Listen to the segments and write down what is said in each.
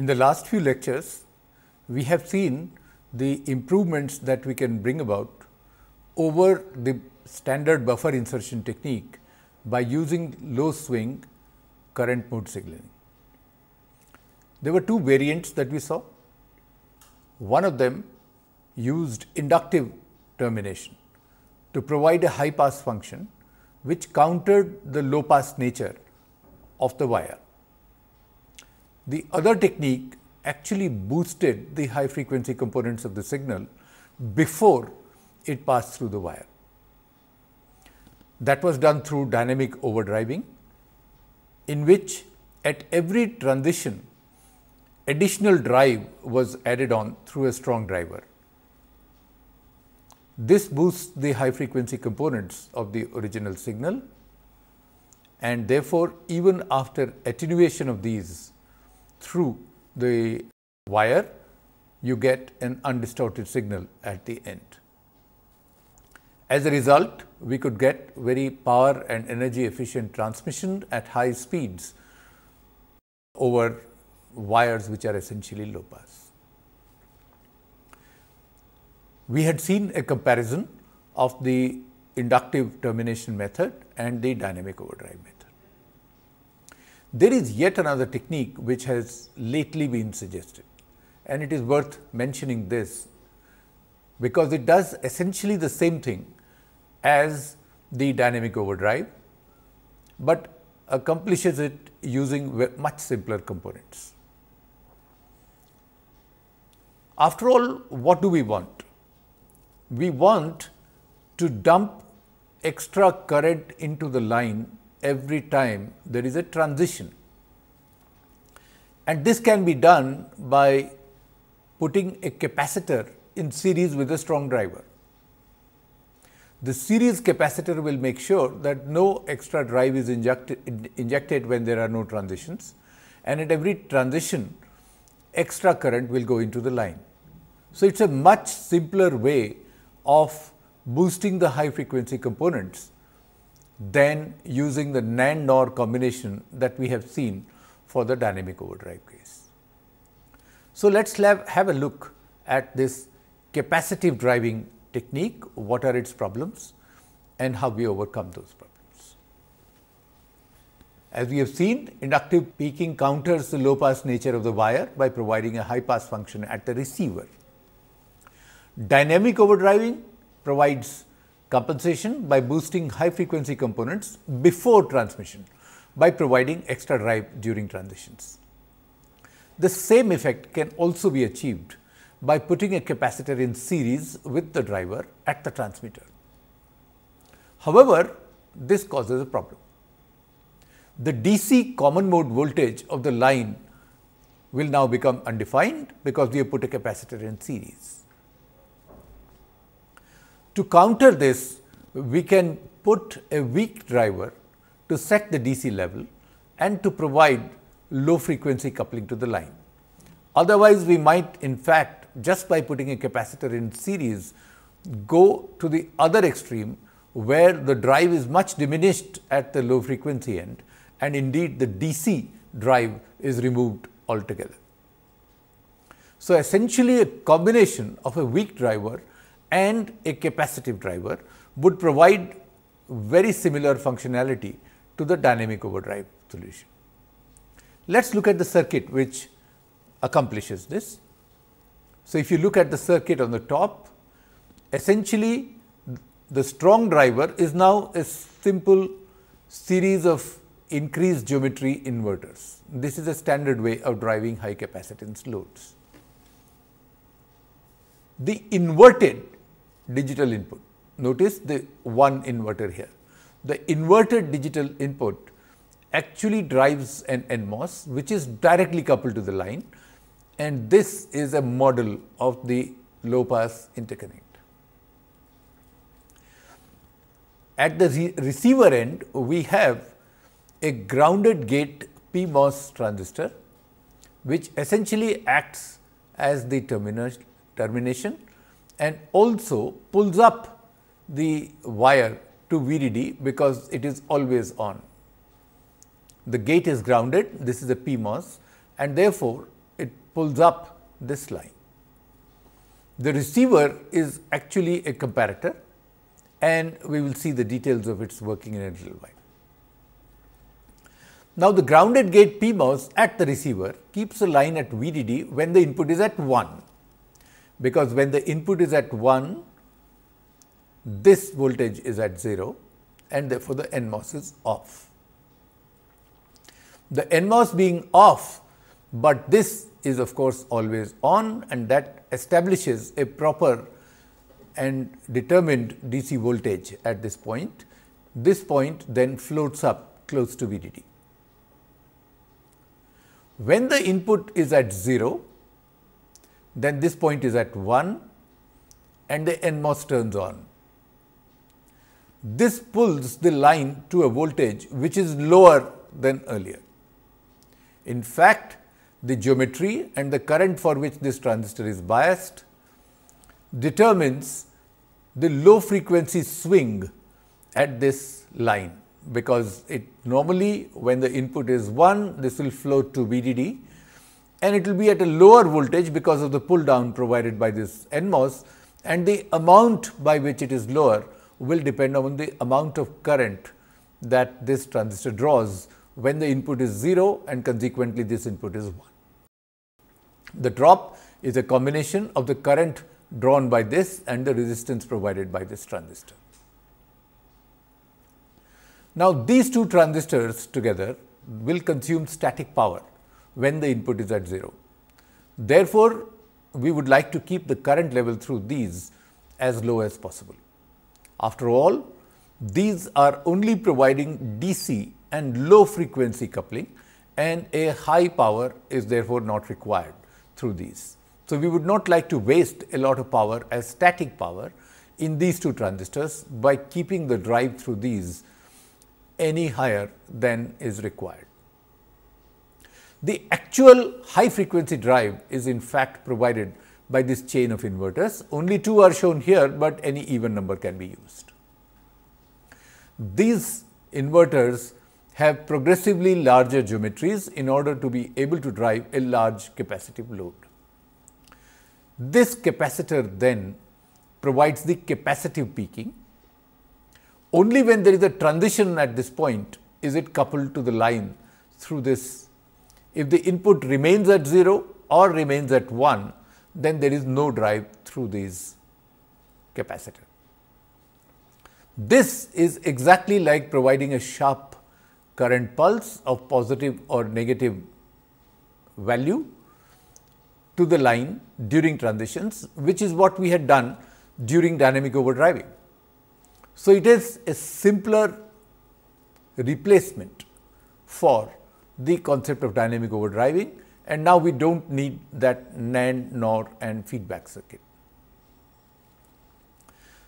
In the last few lectures, we have seen the improvements that we can bring about over the standard buffer insertion technique by using low swing current mode signaling. There were two variants that we saw. One of them used inductive termination to provide a high pass function which countered the low pass nature of the wire. The other technique actually boosted the high frequency components of the signal before it passed through the wire. That was done through dynamic overdriving, in which at every transition additional drive was added on through a strong driver. This boosts the high frequency components of the original signal and therefore, even after attenuation of these through the wire, you get an undistorted signal at the end. As a result, we could get very power and energy efficient transmission at high speeds over wires which are essentially low pass. We had seen a comparison of the inductive termination method and the dynamic overdrive method. There is yet another technique which has lately been suggested and it is worth mentioning this because it does essentially the same thing as the dynamic overdrive, but accomplishes it using much simpler components. After all, what do we want? We want to dump extra current into the line every time there is a transition. And this can be done by putting a capacitor in series with a strong driver. The series capacitor will make sure that no extra drive is injected, injected when there are no transitions and at every transition extra current will go into the line. So, it is a much simpler way of boosting the high frequency components than using the NAND NOR combination that we have seen for the dynamic overdrive case. So, let us have a look at this capacitive driving technique, what are its problems and how we overcome those problems. As we have seen, inductive peaking counters the low pass nature of the wire by providing a high pass function at the receiver. Dynamic overdriving provides compensation by boosting high frequency components before transmission by providing extra drive during transitions. The same effect can also be achieved by putting a capacitor in series with the driver at the transmitter. However, this causes a problem. The DC common mode voltage of the line will now become undefined because we have put a capacitor in series. To counter this, we can put a weak driver to set the DC level and to provide low frequency coupling to the line. Otherwise, we might in fact just by putting a capacitor in series go to the other extreme where the drive is much diminished at the low frequency end and indeed the DC drive is removed altogether. So, essentially a combination of a weak driver and a capacitive driver would provide very similar functionality to the dynamic overdrive solution. Let us look at the circuit which accomplishes this. So, if you look at the circuit on the top, essentially the strong driver is now a simple series of increased geometry inverters. This is a standard way of driving high capacitance loads. The inverted digital input. Notice the one inverter here. The inverted digital input actually drives an NMOS which is directly coupled to the line and this is a model of the low pass interconnect. At the re receiver end, we have a grounded gate PMOS transistor, which essentially acts as the termination and also pulls up the wire to VDD because it is always on. The gate is grounded, this is a PMOS and therefore, it pulls up this line. The receiver is actually a comparator and we will see the details of its working in a little while. Now, the grounded gate PMOS at the receiver keeps a line at VDD when the input is at 1 because when the input is at 1, this voltage is at 0 and therefore, the NMOS is off. The NMOS being off, but this is of course always on and that establishes a proper and determined DC voltage at this point. This point then floats up close to VDD. When the input is at 0, then this point is at 1 and the NMOS turns on. This pulls the line to a voltage which is lower than earlier. In fact, the geometry and the current for which this transistor is biased determines the low frequency swing at this line because it normally when the input is 1 this will flow to VDD and it will be at a lower voltage because of the pull down provided by this NMOS and the amount by which it is lower will depend on the amount of current that this transistor draws when the input is 0 and consequently this input is 1. The drop is a combination of the current drawn by this and the resistance provided by this transistor. Now, these two transistors together will consume static power when the input is at 0. Therefore, we would like to keep the current level through these as low as possible. After all, these are only providing DC and low frequency coupling and a high power is therefore not required through these. So, we would not like to waste a lot of power as static power in these two transistors by keeping the drive through these any higher than is required. The actual high frequency drive is in fact provided by this chain of inverters. Only two are shown here, but any even number can be used. These inverters have progressively larger geometries in order to be able to drive a large capacitive load. This capacitor then provides the capacitive peaking. Only when there is a transition at this point is it coupled to the line through this if the input remains at 0 or remains at 1, then there is no drive through these capacitor. This is exactly like providing a sharp current pulse of positive or negative value to the line during transitions, which is what we had done during dynamic overdriving. So, it is a simpler replacement for the concept of dynamic overdriving and now we do not need that NAND, NOR and feedback circuit.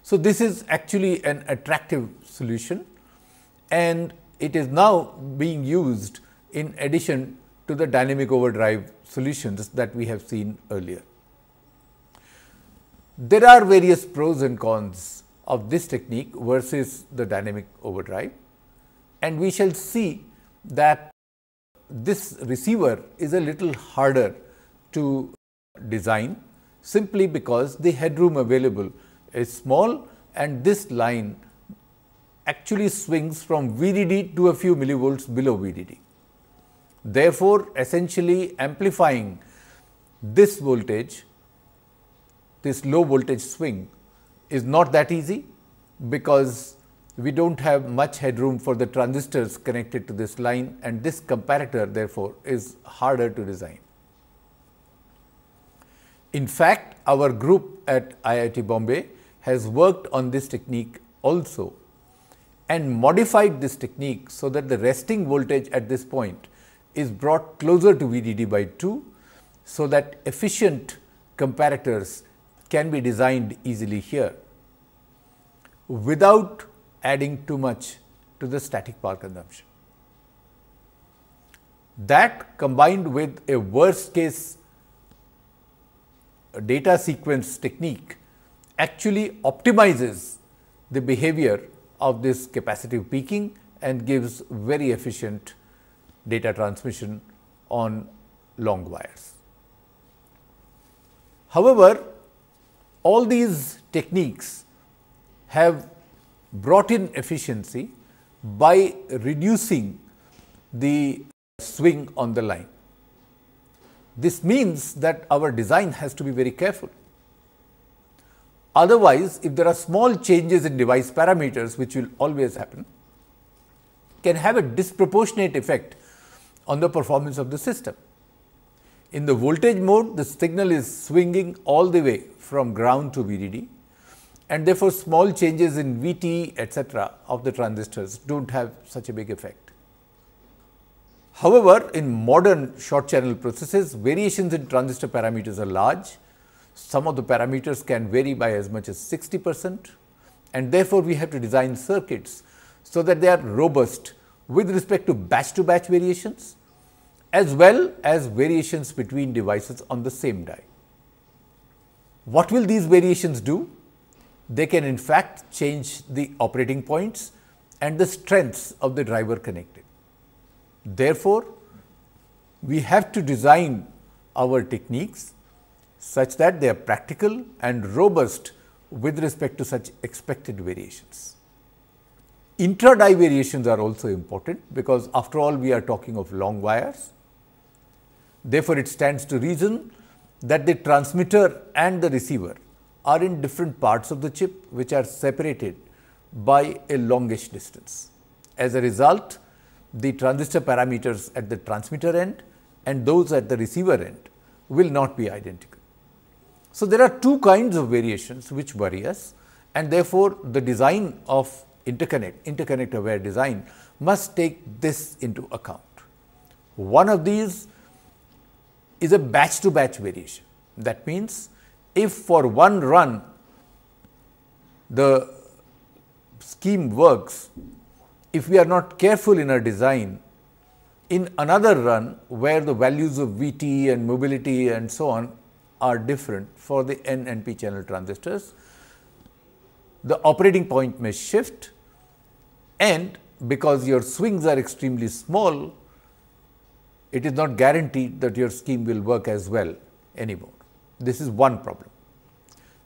So, this is actually an attractive solution and it is now being used in addition to the dynamic overdrive solutions that we have seen earlier. There are various pros and cons of this technique versus the dynamic overdrive and we shall see that this receiver is a little harder to design simply because the headroom available is small and this line actually swings from VDD to a few millivolts below VDD. Therefore, essentially amplifying this voltage, this low voltage swing is not that easy because we do not have much headroom for the transistors connected to this line and this comparator therefore, is harder to design. In fact, our group at IIT Bombay has worked on this technique also and modified this technique, so that the resting voltage at this point is brought closer to VDD by 2, so that efficient comparators can be designed easily here. Without adding too much to the static power consumption. That combined with a worst case data sequence technique actually optimizes the behavior of this capacitive peaking and gives very efficient data transmission on long wires. However, all these techniques have brought in efficiency by reducing the swing on the line. This means that our design has to be very careful. Otherwise, if there are small changes in device parameters, which will always happen, can have a disproportionate effect on the performance of the system. In the voltage mode, the signal is swinging all the way from ground to VDD and therefore, small changes in VT etc., of the transistors do not have such a big effect. However, in modern short channel processes, variations in transistor parameters are large. Some of the parameters can vary by as much as 60 percent and therefore, we have to design circuits, so that they are robust with respect to batch to batch variations as well as variations between devices on the same die. What will these variations do? they can in fact change the operating points and the strengths of the driver connected. Therefore, we have to design our techniques such that they are practical and robust with respect to such expected variations. Intraday variations are also important because after all we are talking of long wires. Therefore, it stands to reason that the transmitter and the receiver are in different parts of the chip which are separated by a longish distance. As a result, the transistor parameters at the transmitter end and those at the receiver end will not be identical. So, there are two kinds of variations which worry us and therefore, the design of interconnect, interconnect aware design must take this into account. One of these is a batch to batch variation. That means, if for one run the scheme works, if we are not careful in our design, in another run where the values of VT and mobility and so on are different for the N and P channel transistors, the operating point may shift and because your swings are extremely small, it is not guaranteed that your scheme will work as well anymore. This is one problem.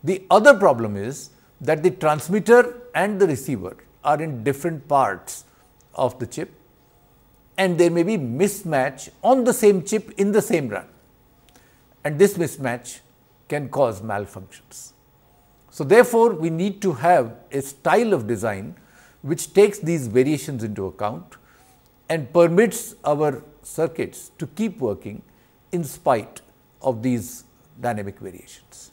The other problem is that the transmitter and the receiver are in different parts of the chip and there may be mismatch on the same chip in the same run and this mismatch can cause malfunctions. So, therefore, we need to have a style of design which takes these variations into account and permits our circuits to keep working in spite of these dynamic variations.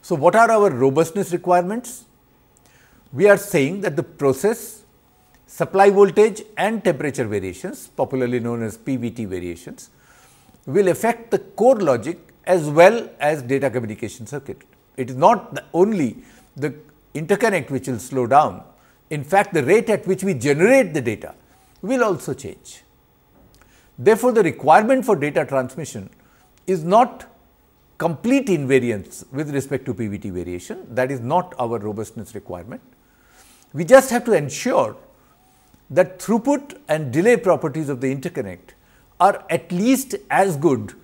So, what are our robustness requirements? We are saying that the process, supply voltage and temperature variations popularly known as PVT variations will affect the core logic as well as data communication circuit. It is not the only the interconnect which will slow down. In fact, the rate at which we generate the data will also change. Therefore, the requirement for data transmission is not complete invariance with respect to PVT variation that is not our robustness requirement. We just have to ensure that throughput and delay properties of the interconnect are at least as good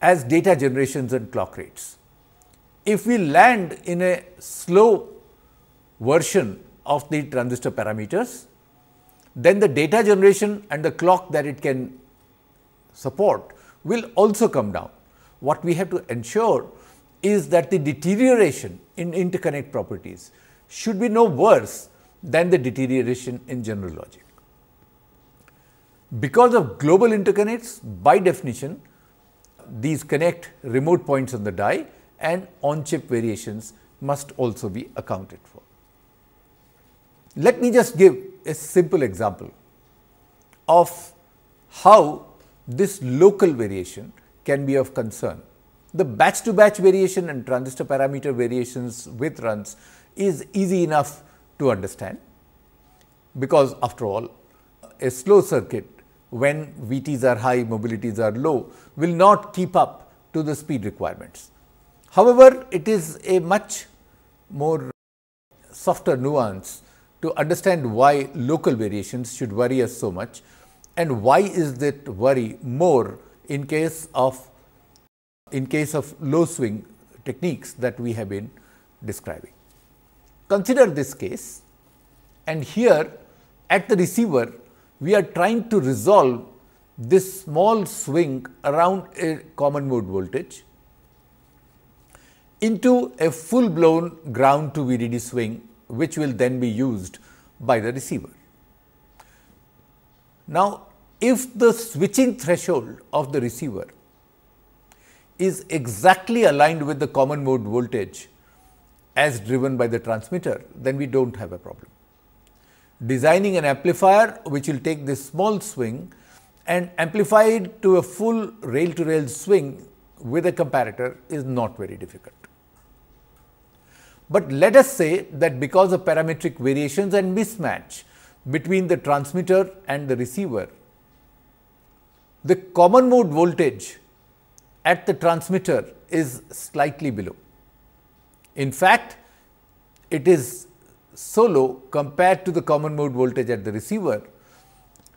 as data generations and clock rates. If we land in a slow version of the transistor parameters, then the data generation and the clock that it can support will also come down what we have to ensure is that the deterioration in interconnect properties should be no worse than the deterioration in general logic. Because of global interconnects, by definition, these connect remote points on the die and on-chip variations must also be accounted for. Let me just give a simple example of how this local variation can be of concern. The batch to batch variation and transistor parameter variations with runs is easy enough to understand, because after all a slow circuit when VTs are high, mobilities are low will not keep up to the speed requirements. However, it is a much more softer nuance to understand why local variations should worry us so much and why is that worry more in case of in case of low swing techniques that we have been describing. Consider this case and here at the receiver we are trying to resolve this small swing around a common mode voltage into a full blown ground to VDD swing which will then be used by the receiver. Now, if the switching threshold of the receiver is exactly aligned with the common mode voltage as driven by the transmitter, then we do not have a problem. Designing an amplifier which will take this small swing and amplify it to a full rail to rail swing with a comparator is not very difficult. But let us say that because of parametric variations and mismatch between the transmitter and the receiver, the common mode voltage at the transmitter is slightly below. In fact, it is so low compared to the common mode voltage at the receiver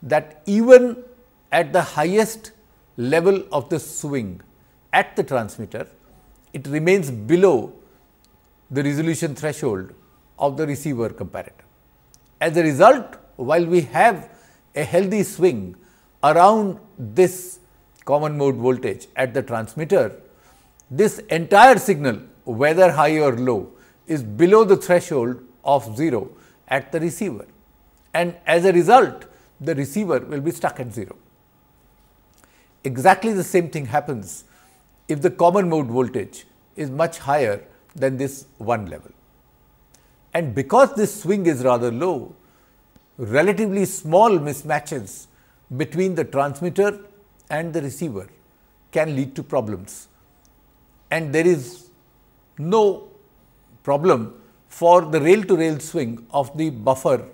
that even at the highest level of the swing at the transmitter, it remains below the resolution threshold of the receiver comparator. As a result, while we have a healthy swing around this common mode voltage at the transmitter, this entire signal whether high or low is below the threshold of 0 at the receiver and as a result the receiver will be stuck at 0. Exactly the same thing happens if the common mode voltage is much higher than this 1 level. And because this swing is rather low, relatively small mismatches between the transmitter and the receiver can lead to problems. And there is no problem for the rail to rail swing of the buffer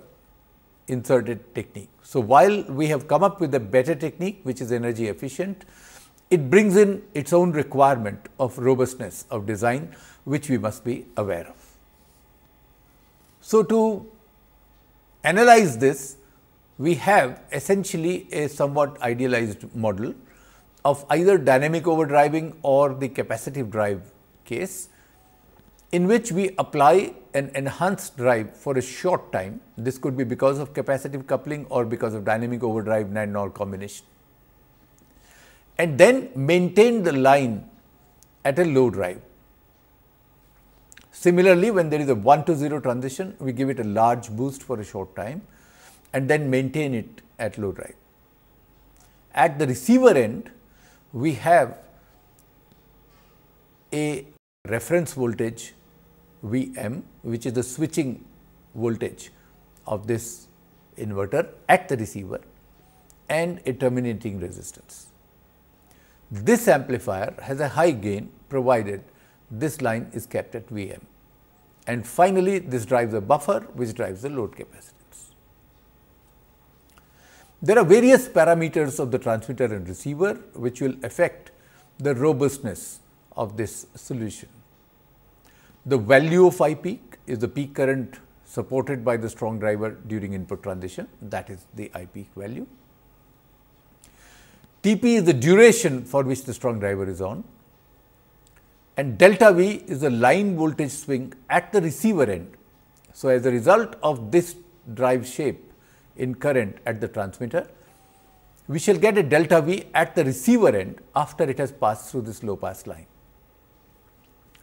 inserted technique. So, while we have come up with a better technique which is energy efficient, it brings in its own requirement of robustness of design which we must be aware of. So, to analyze this we have essentially a somewhat idealized model of either dynamic overdriving or the capacitive drive case in which we apply an enhanced drive for a short time. This could be because of capacitive coupling or because of dynamic overdrive NAND NOR combination and then maintain the line at a low drive. Similarly, when there is a 1 to 0 transition, we give it a large boost for a short time and then maintain it at low drive. At the receiver end, we have a reference voltage Vm, which is the switching voltage of this inverter at the receiver and a terminating resistance. This amplifier has a high gain provided this line is kept at Vm. And finally, this drives a buffer which drives the load capacity. There are various parameters of the transmitter and receiver which will affect the robustness of this solution. The value of I peak is the peak current supported by the strong driver during input transition that is the I peak value. Tp is the duration for which the strong driver is on and delta V is the line voltage swing at the receiver end. So, as a result of this drive shape in current at the transmitter, we shall get a delta V at the receiver end after it has passed through this low pass line.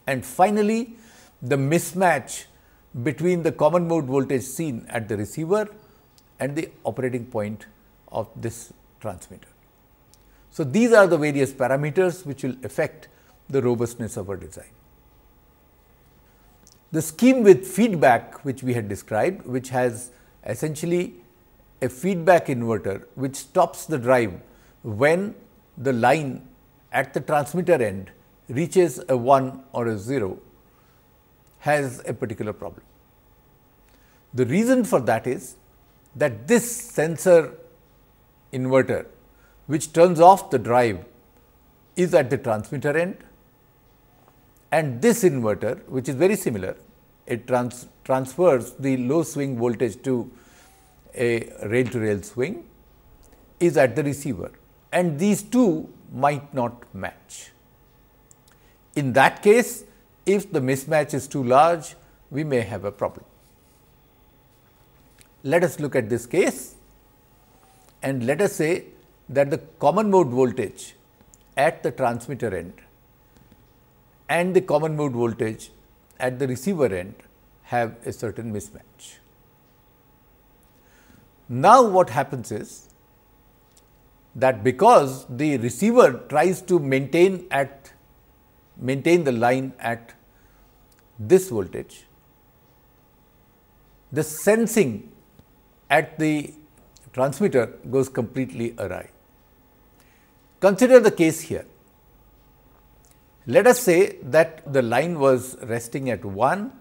And finally, the mismatch between the common mode voltage seen at the receiver and the operating point of this transmitter. So, these are the various parameters which will affect the robustness of our design. The scheme with feedback which we had described which has essentially a feedback inverter which stops the drive when the line at the transmitter end reaches a 1 or a 0 has a particular problem. The reason for that is that this sensor inverter which turns off the drive is at the transmitter end and this inverter which is very similar it trans transfers the low swing voltage to a rail to rail swing is at the receiver and these two might not match. In that case, if the mismatch is too large, we may have a problem. Let us look at this case and let us say that the common mode voltage at the transmitter end and the common mode voltage at the receiver end have a certain mismatch. Now, what happens is that because the receiver tries to maintain at maintain the line at this voltage, the sensing at the transmitter goes completely awry. Consider the case here. Let us say that the line was resting at 1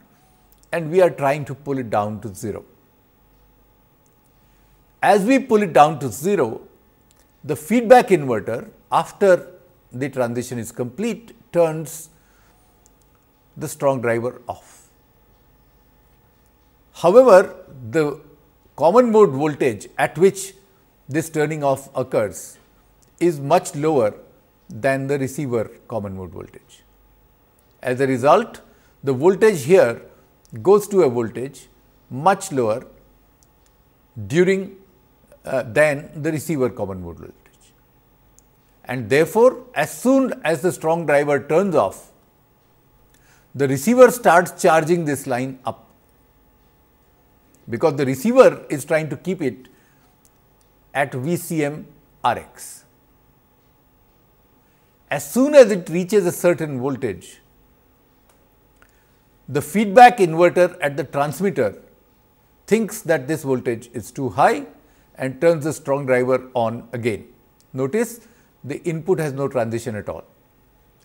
and we are trying to pull it down to 0. As we pull it down to 0, the feedback inverter after the transition is complete turns the strong driver off. However, the common mode voltage at which this turning off occurs is much lower than the receiver common mode voltage. As a result, the voltage here goes to a voltage much lower during uh, than the receiver common mode voltage. And therefore, as soon as the strong driver turns off, the receiver starts charging this line up because the receiver is trying to keep it at VCM Rx. As soon as it reaches a certain voltage, the feedback inverter at the transmitter thinks that this voltage is too high and turns the strong driver on again. Notice the input has no transition at all.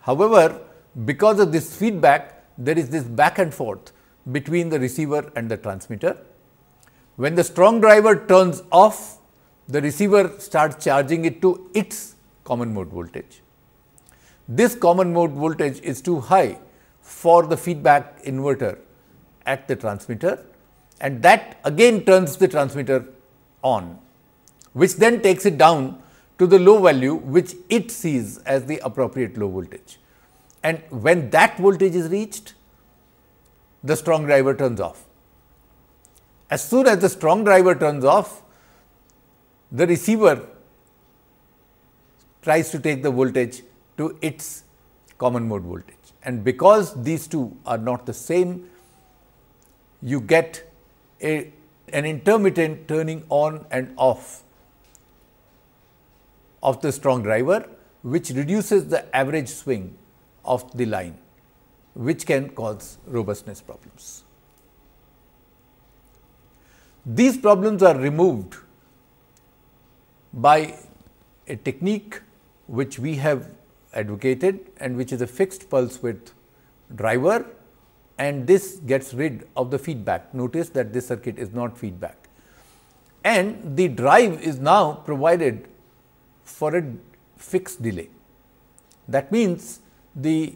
However, because of this feedback, there is this back and forth between the receiver and the transmitter. When the strong driver turns off, the receiver starts charging it to its common mode voltage. This common mode voltage is too high for the feedback inverter at the transmitter and that again turns the transmitter on which then takes it down to the low value which it sees as the appropriate low voltage. And when that voltage is reached, the strong driver turns off. As soon as the strong driver turns off, the receiver tries to take the voltage to its common mode voltage. And because these two are not the same, you get a, an intermittent turning on and off of the strong driver which reduces the average swing of the line which can cause robustness problems. These problems are removed by a technique which we have advocated and which is a fixed pulse width driver and this gets rid of the feedback. Notice that this circuit is not feedback and the drive is now provided for a fixed delay. That means, the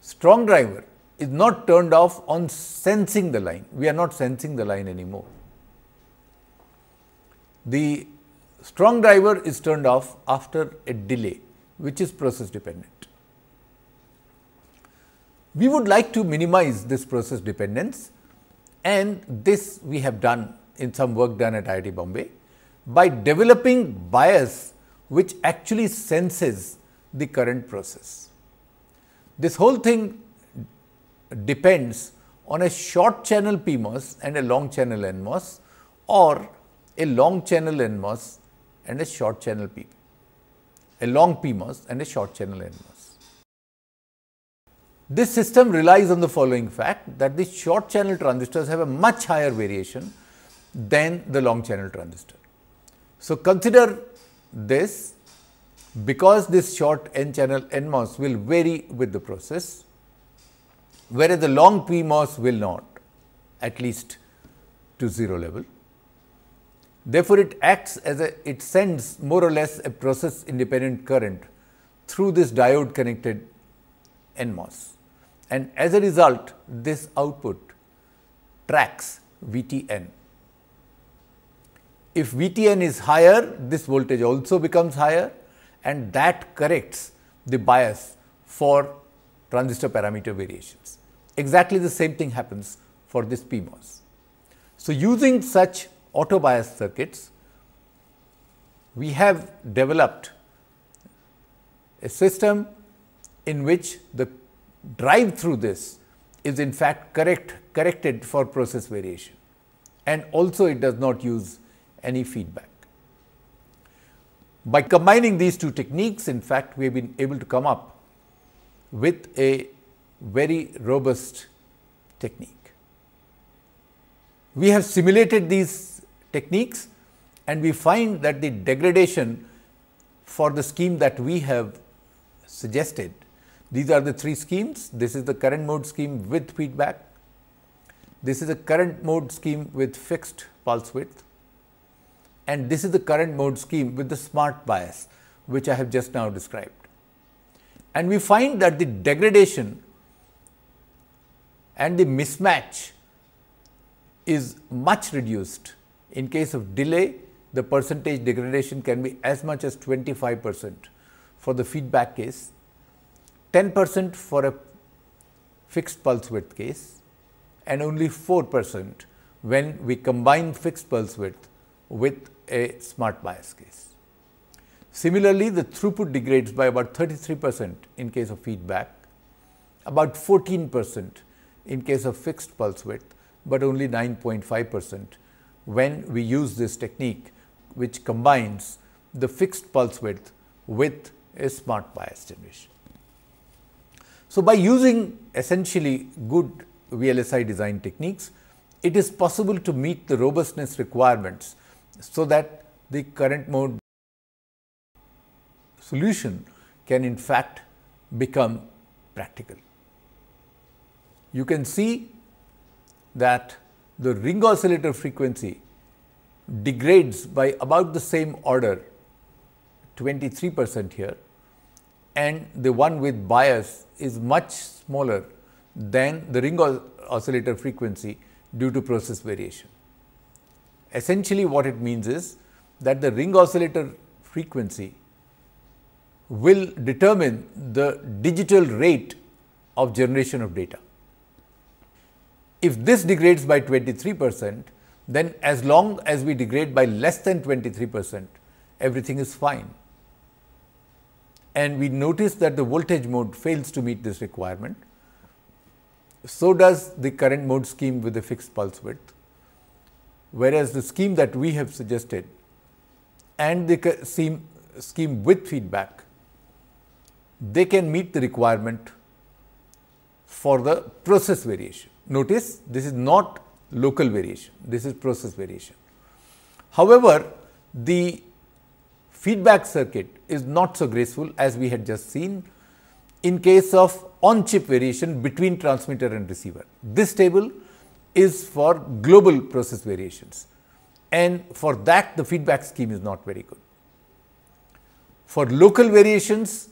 strong driver is not turned off on sensing the line. We are not sensing the line anymore. The strong driver is turned off after a delay, which is process dependent. We would like to minimize this process dependence and this we have done in some work done at IIT Bombay by developing bias which actually senses the current process. This whole thing depends on a short channel PMOS and a long channel NMOS or a long channel NMOS and a short channel P, a long PMOS and a short channel NMOS. This system relies on the following fact that the short channel transistors have a much higher variation than the long channel transistor. So, consider this because this short n channel NMOS will vary with the process, whereas the long PMOS will not at least to 0 level. Therefore, it acts as a it sends more or less a process independent current through this diode connected NMOS and as a result this output tracks VTN if VTN is higher, this voltage also becomes higher and that corrects the bias for transistor parameter variations. Exactly the same thing happens for this PMOS. So, using such auto bias circuits, we have developed a system in which the drive through this is in fact correct corrected for process variation and also it does not use any feedback. By combining these two techniques, in fact, we have been able to come up with a very robust technique. We have simulated these techniques and we find that the degradation for the scheme that we have suggested. These are the three schemes. This is the current mode scheme with feedback. This is a current mode scheme with fixed pulse width and this is the current mode scheme with the smart bias, which I have just now described. And we find that the degradation and the mismatch is much reduced. In case of delay, the percentage degradation can be as much as 25 percent for the feedback case, 10 percent for a fixed pulse width case and only 4 percent when we combine fixed pulse width with a smart bias case. Similarly, the throughput degrades by about 33 percent in case of feedback, about 14 percent in case of fixed pulse width, but only 9.5 percent when we use this technique which combines the fixed pulse width with a smart bias generation. So, by using essentially good VLSI design techniques, it is possible to meet the robustness requirements so that the current mode solution can in fact become practical. You can see that the ring oscillator frequency degrades by about the same order 23 percent here and the one with bias is much smaller than the ring oscillator frequency due to process variation. Essentially what it means is that the ring oscillator frequency will determine the digital rate of generation of data. If this degrades by 23 percent, then as long as we degrade by less than 23 percent, everything is fine. And we notice that the voltage mode fails to meet this requirement. So does the current mode scheme with a fixed pulse width whereas the scheme that we have suggested and the scheme, scheme with feedback, they can meet the requirement for the process variation. Notice this is not local variation, this is process variation. However, the feedback circuit is not so graceful as we had just seen in case of on chip variation between transmitter and receiver. This table is for global process variations and for that the feedback scheme is not very good. For local variations,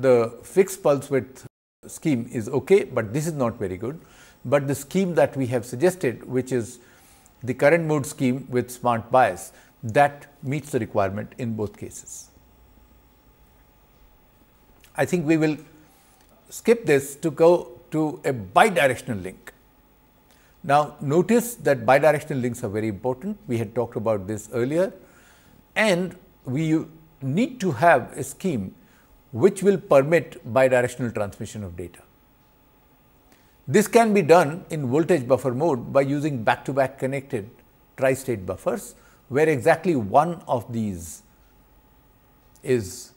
the fixed pulse width scheme is okay, but this is not very good. But the scheme that we have suggested, which is the current mode scheme with smart bias, that meets the requirement in both cases. I think we will skip this to go to a bidirectional link. Now, notice that bidirectional links are very important. We had talked about this earlier and we need to have a scheme which will permit bidirectional transmission of data. This can be done in voltage buffer mode by using back to back connected tri-state buffers where exactly one of these is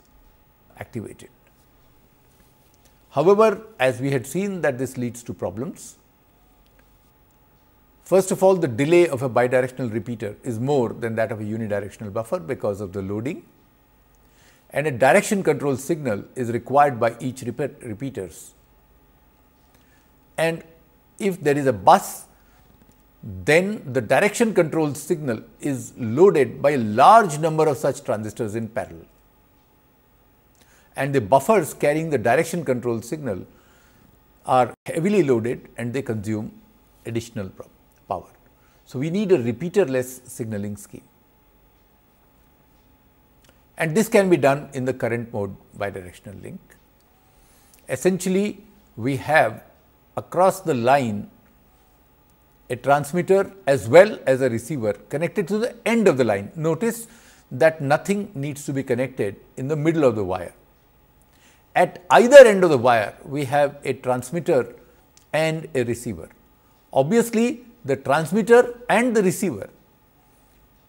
activated. However, as we had seen that this leads to problems, First of all, the delay of a bidirectional repeater is more than that of a unidirectional buffer because of the loading and a direction control signal is required by each repeaters. And if there is a bus, then the direction control signal is loaded by a large number of such transistors in parallel. And the buffers carrying the direction control signal are heavily loaded and they consume additional power. So, we need a repeaterless signaling scheme and this can be done in the current mode bidirectional link. Essentially, we have across the line a transmitter as well as a receiver connected to the end of the line. Notice that nothing needs to be connected in the middle of the wire. At either end of the wire, we have a transmitter and a receiver. Obviously, the transmitter and the receiver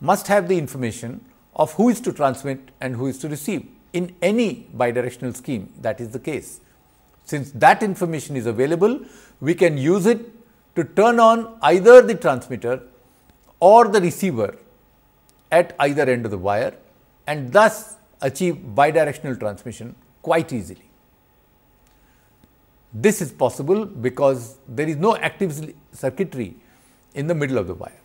must have the information of who is to transmit and who is to receive in any bidirectional scheme that is the case. Since that information is available, we can use it to turn on either the transmitter or the receiver at either end of the wire and thus achieve bidirectional transmission quite easily. This is possible because there is no active circuitry in the middle of the wire.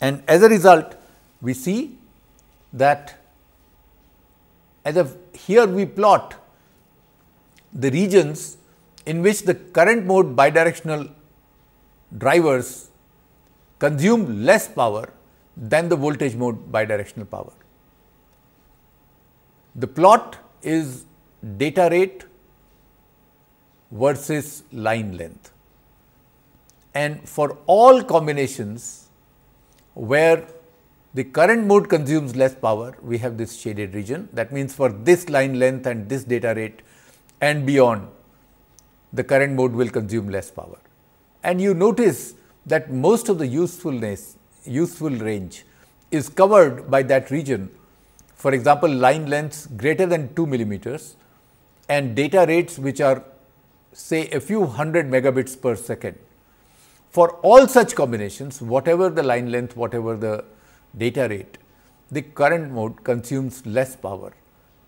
And as a result, we see that as of here we plot the regions in which the current mode bidirectional drivers consume less power than the voltage mode bidirectional power. The plot is data rate versus line length and for all combinations where the current mode consumes less power, we have this shaded region. That means, for this line length and this data rate and beyond, the current mode will consume less power. And you notice that most of the usefulness, useful range is covered by that region. For example, line lengths greater than 2 millimeters and data rates which are say a few hundred megabits per second for all such combinations, whatever the line length, whatever the data rate, the current mode consumes less power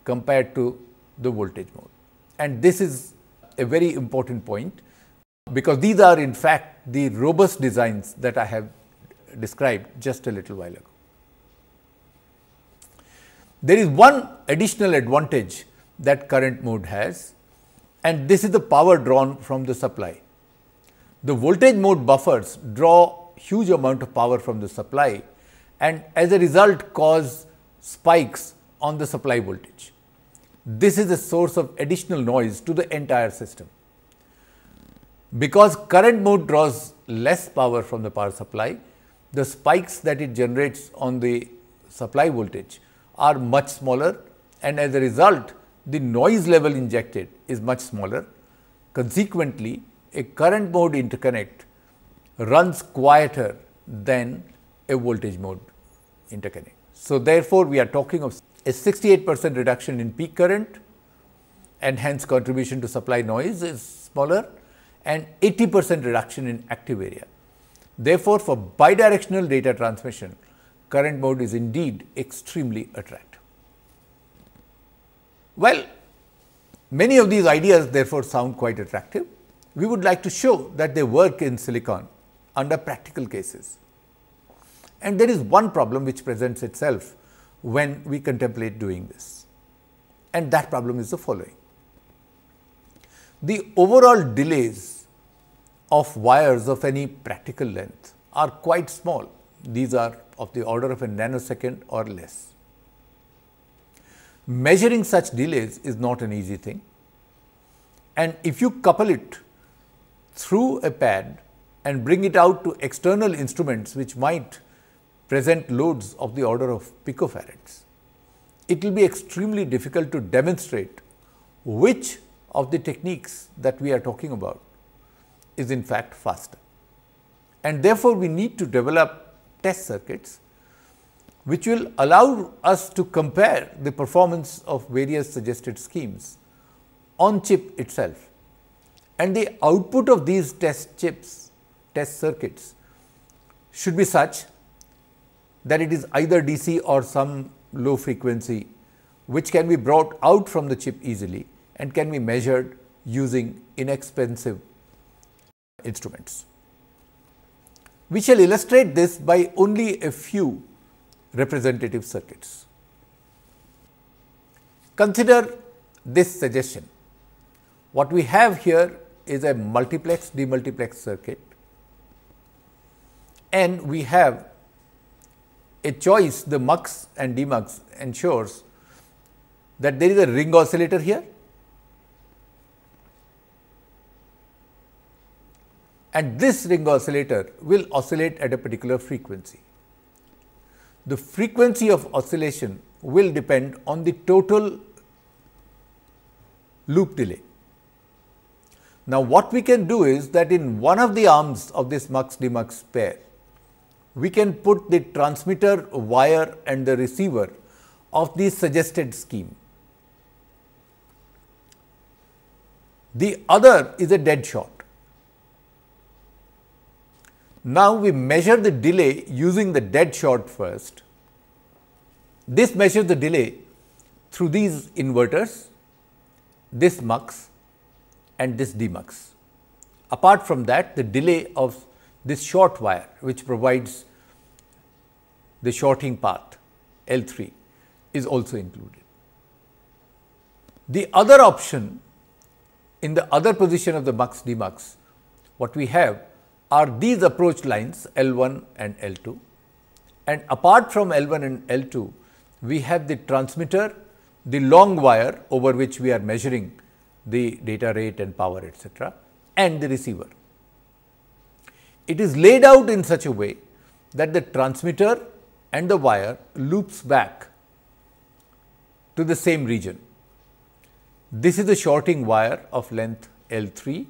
compared to the voltage mode. And this is a very important point because these are in fact the robust designs that I have described just a little while ago. There is one additional advantage that current mode has and this is the power drawn from the supply. The voltage mode buffers draw huge amount of power from the supply and as a result cause spikes on the supply voltage. This is a source of additional noise to the entire system. Because current mode draws less power from the power supply, the spikes that it generates on the supply voltage are much smaller and as a result the noise level injected is much smaller. Consequently, a current mode interconnect runs quieter than a voltage mode interconnect. So, therefore, we are talking of a 68 percent reduction in peak current and hence contribution to supply noise is smaller and 80 percent reduction in active area. Therefore, for bidirectional data transmission, current mode is indeed extremely attractive. Well, many of these ideas therefore sound quite attractive we would like to show that they work in silicon under practical cases. And there is one problem which presents itself when we contemplate doing this and that problem is the following. The overall delays of wires of any practical length are quite small. These are of the order of a nanosecond or less. Measuring such delays is not an easy thing and if you couple it through a pad and bring it out to external instruments which might present loads of the order of picofarads. It will be extremely difficult to demonstrate which of the techniques that we are talking about is in fact faster. And therefore, we need to develop test circuits which will allow us to compare the performance of various suggested schemes on chip itself and the output of these test chips, test circuits should be such that it is either DC or some low frequency which can be brought out from the chip easily and can be measured using inexpensive instruments. We shall illustrate this by only a few representative circuits. Consider this suggestion. What we have here is a multiplex demultiplex circuit and we have a choice the mux and demux ensures that there is a ring oscillator here and this ring oscillator will oscillate at a particular frequency. The frequency of oscillation will depend on the total loop delay. Now what we can do is that in one of the arms of this mux-demux pair, we can put the transmitter wire and the receiver of the suggested scheme. The other is a dead shot. Now, we measure the delay using the dead shot first. This measures the delay through these inverters, this mux and this demux. Apart from that, the delay of this short wire, which provides the shorting path L 3 is also included. The other option in the other position of the mux demux, what we have are these approach lines L 1 and L 2 and apart from L 1 and L 2, we have the transmitter, the long wire over which we are measuring the data rate and power etc., and the receiver. It is laid out in such a way that the transmitter and the wire loops back to the same region. This is the shorting wire of length L 3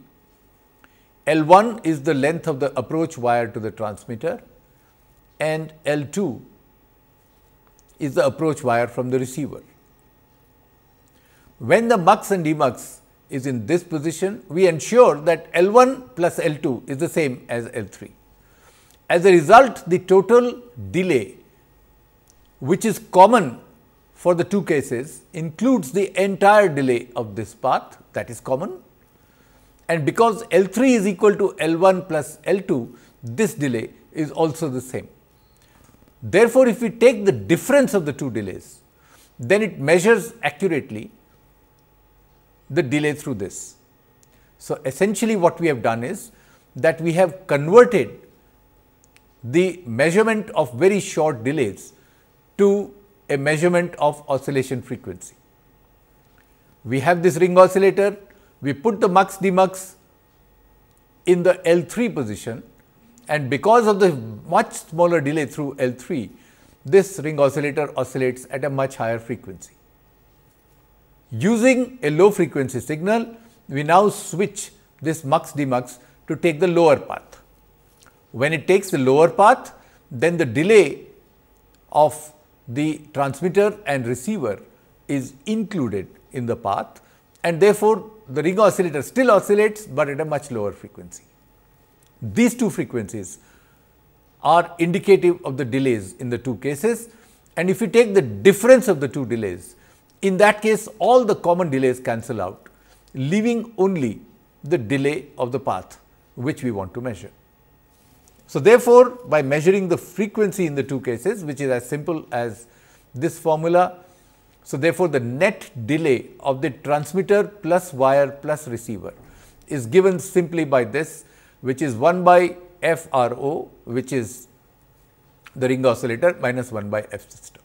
L1 is the length of the approach wire to the transmitter and L2 is the approach wire from the receiver. When the mux and demux is in this position, we ensure that L 1 plus L 2 is the same as L 3. As a result, the total delay which is common for the two cases includes the entire delay of this path that is common and because L 3 is equal to L 1 plus L 2, this delay is also the same. Therefore, if we take the difference of the two delays, then it measures accurately the delay through this. So, essentially what we have done is that we have converted the measurement of very short delays to a measurement of oscillation frequency. We have this ring oscillator, we put the mux demux in the L3 position and because of the much smaller delay through L3, this ring oscillator oscillates at a much higher frequency. Using a low frequency signal, we now switch this mux demux to take the lower path. When it takes the lower path, then the delay of the transmitter and receiver is included in the path and therefore, the ring oscillator still oscillates, but at a much lower frequency. These two frequencies are indicative of the delays in the two cases and if you take the difference of the two delays, in that case, all the common delays cancel out, leaving only the delay of the path which we want to measure. So, therefore, by measuring the frequency in the two cases, which is as simple as this formula. So, therefore, the net delay of the transmitter plus wire plus receiver is given simply by this, which is 1 by FRO, which is the ring oscillator minus 1 by F system.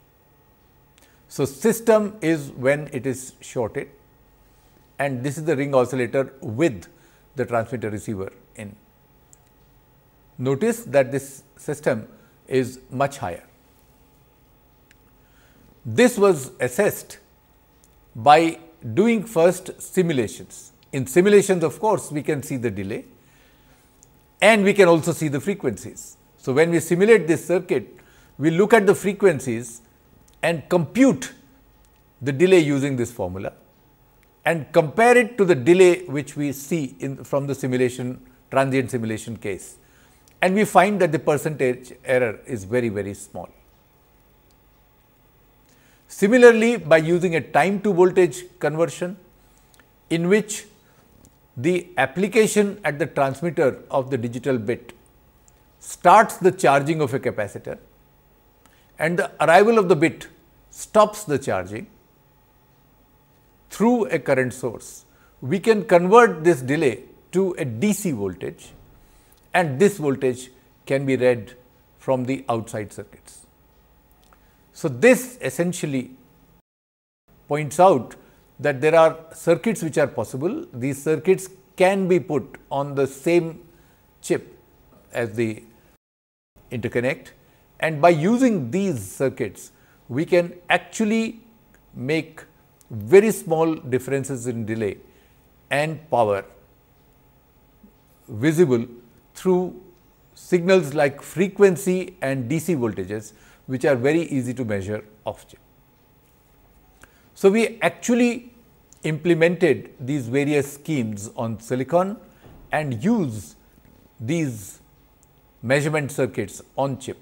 So, system is when it is shorted and this is the ring oscillator with the transmitter receiver in. Notice that this system is much higher. This was assessed by doing first simulations. In simulations of course, we can see the delay and we can also see the frequencies. So, when we simulate this circuit, we look at the frequencies and compute the delay using this formula and compare it to the delay which we see in from the simulation transient simulation case and we find that the percentage error is very very small. Similarly, by using a time to voltage conversion in which the application at the transmitter of the digital bit starts the charging of a capacitor and the arrival of the bit stops the charging through a current source, we can convert this delay to a DC voltage and this voltage can be read from the outside circuits. So, this essentially points out that there are circuits which are possible. These circuits can be put on the same chip as the interconnect and by using these circuits we can actually make very small differences in delay and power visible through signals like frequency and DC voltages, which are very easy to measure off chip. So, we actually implemented these various schemes on silicon and use these measurement circuits on chip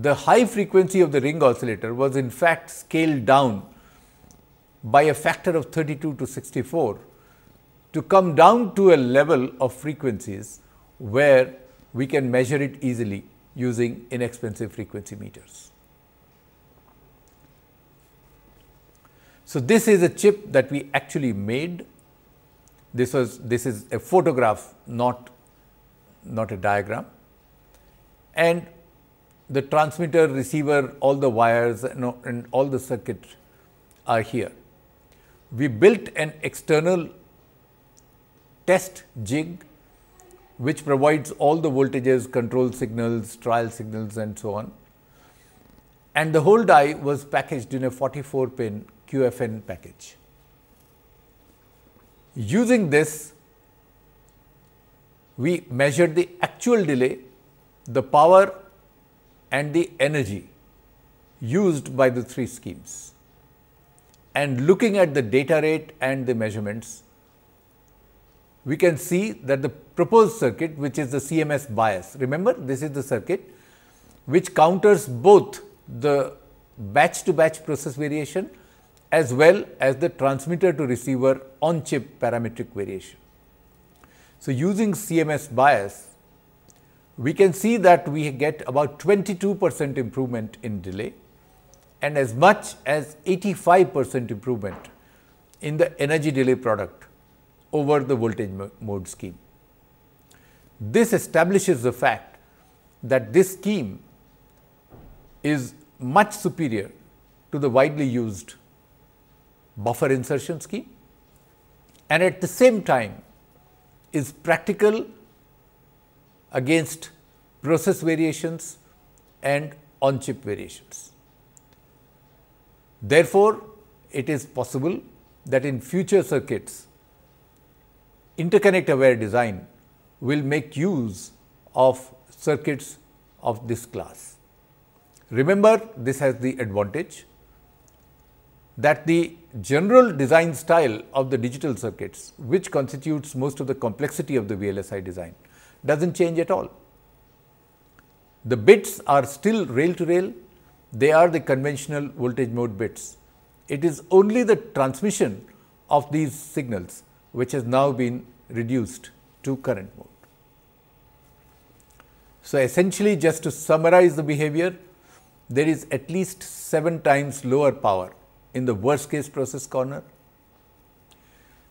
the high frequency of the ring oscillator was in fact scaled down by a factor of 32 to 64 to come down to a level of frequencies where we can measure it easily using inexpensive frequency meters. So, this is a chip that we actually made. This was this is a photograph not not a diagram and the transmitter, receiver, all the wires and all the circuit are here. We built an external test jig which provides all the voltages, control signals, trial signals and so on. And the whole die was packaged in a 44 pin QFN package. Using this, we measured the actual delay, the power and the energy used by the three schemes. And looking at the data rate and the measurements, we can see that the proposed circuit which is the CMS bias, remember this is the circuit which counters both the batch to batch process variation as well as the transmitter to receiver on chip parametric variation. So, using CMS bias we can see that we get about 22 percent improvement in delay and as much as 85 percent improvement in the energy delay product over the voltage mode scheme. This establishes the fact that this scheme is much superior to the widely used buffer insertion scheme and at the same time is practical against process variations and on-chip variations. Therefore, it is possible that in future circuits, interconnect aware design will make use of circuits of this class. Remember, this has the advantage that the general design style of the digital circuits, which constitutes most of the complexity of the VLSI design, does not change at all. The bits are still rail to rail, they are the conventional voltage mode bits. It is only the transmission of these signals which has now been reduced to current mode. So, essentially just to summarize the behavior, there is at least 7 times lower power in the worst case process corner,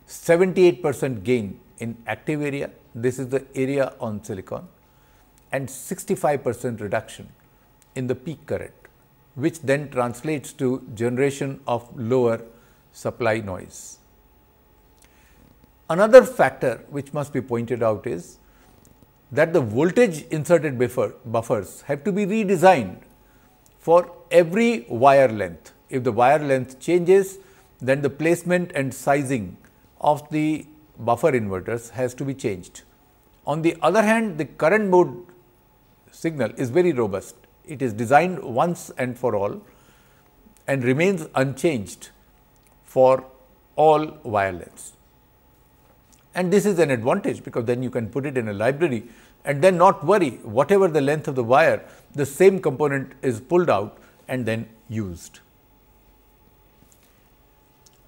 78 percent gain in active area, this is the area on silicon and 65 percent reduction in the peak current, which then translates to generation of lower supply noise. Another factor which must be pointed out is that the voltage inserted buffer, buffers have to be redesigned for every wire length. If the wire length changes, then the placement and sizing of the buffer inverters has to be changed. On the other hand, the current mode signal is very robust. It is designed once and for all and remains unchanged for all wireless. And this is an advantage because then you can put it in a library and then not worry whatever the length of the wire the same component is pulled out and then used.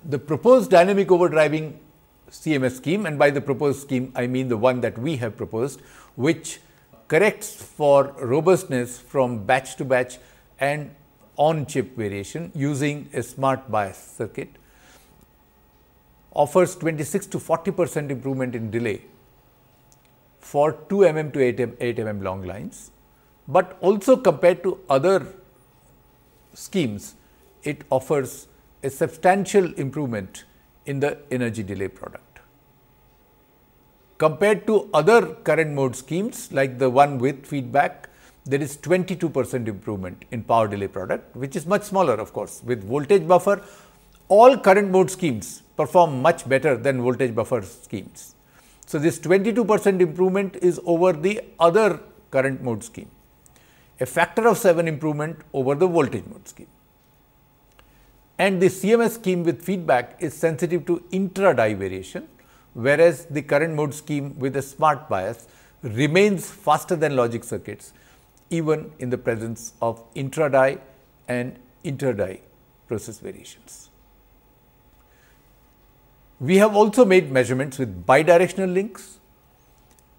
The proposed dynamic overdriving CMS scheme and by the proposed scheme I mean the one that we have proposed which corrects for robustness from batch to batch and on chip variation using a smart bias circuit offers 26 to 40 percent improvement in delay for 2 mm to 8 mm, 8 mm long lines, but also compared to other schemes it offers a substantial improvement in the energy delay product. Compared to other current mode schemes like the one with feedback, there is 22 percent improvement in power delay product which is much smaller of course. With voltage buffer, all current mode schemes perform much better than voltage buffer schemes. So, this 22 percent improvement is over the other current mode scheme, a factor of 7 improvement over the voltage mode scheme and the CMS scheme with feedback is sensitive to intra-die variation, whereas the current mode scheme with a smart bias remains faster than logic circuits even in the presence of intra-die and inter-die process variations. We have also made measurements with bidirectional links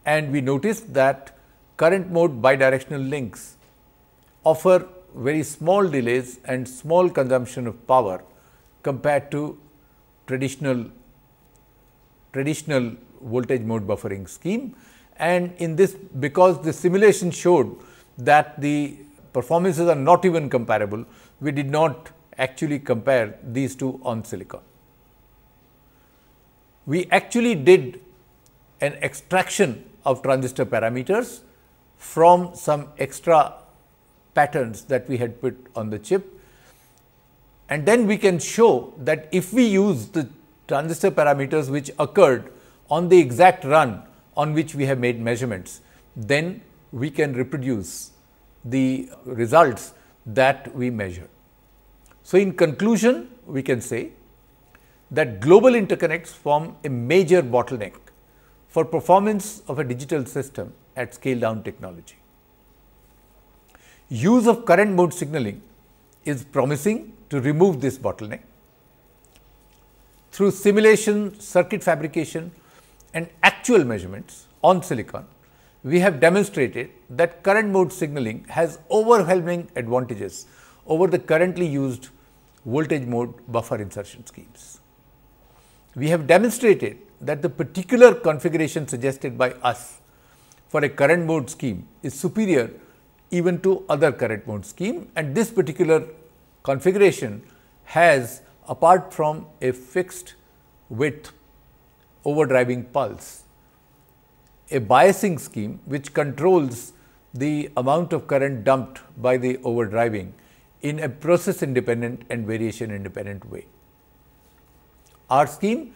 and we noticed that current mode bidirectional links offer very small delays and small consumption of power compared to traditional traditional voltage mode buffering scheme. And in this because the simulation showed that the performances are not even comparable, we did not actually compare these two on silicon. We actually did an extraction of transistor parameters from some extra patterns that we had put on the chip. And then we can show that if we use the transistor parameters which occurred on the exact run on which we have made measurements, then we can reproduce the results that we measure. So, in conclusion, we can say that global interconnects form a major bottleneck for performance of a digital system at scale down technology use of current mode signaling is promising to remove this bottleneck. Through simulation, circuit fabrication and actual measurements on silicon, we have demonstrated that current mode signaling has overwhelming advantages over the currently used voltage mode buffer insertion schemes. We have demonstrated that the particular configuration suggested by us for a current mode scheme is superior even to other current mode scheme and this particular configuration has apart from a fixed width overdriving pulse, a biasing scheme which controls the amount of current dumped by the overdriving in a process independent and variation independent way. Our scheme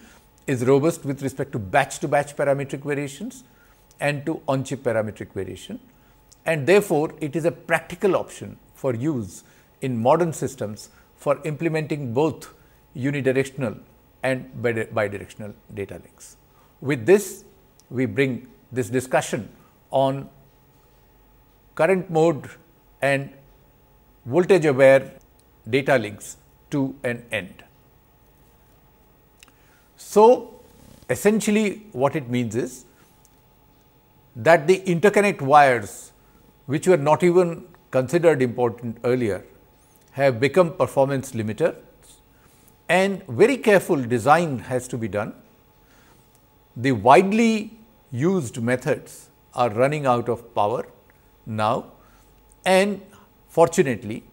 is robust with respect to batch to batch parametric variations and to on chip parametric variation and therefore, it is a practical option for use in modern systems for implementing both unidirectional and bidirectional data links. With this, we bring this discussion on current mode and voltage aware data links to an end. So, essentially what it means is that the interconnect wires which were not even considered important earlier have become performance limiters and very careful design has to be done. The widely used methods are running out of power now and fortunately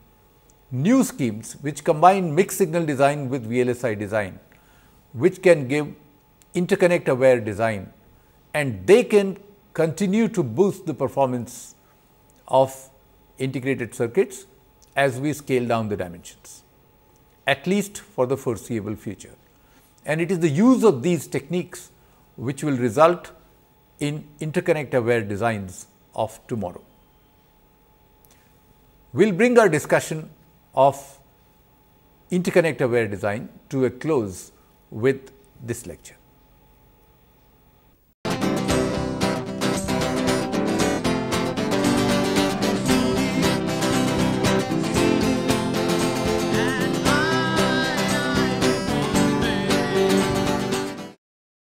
new schemes which combine mixed signal design with VLSI design which can give interconnect aware design and they can continue to boost the performance of integrated circuits as we scale down the dimensions, at least for the foreseeable future. And it is the use of these techniques which will result in interconnect aware designs of tomorrow. We will bring our discussion of interconnect aware design to a close with this lecture.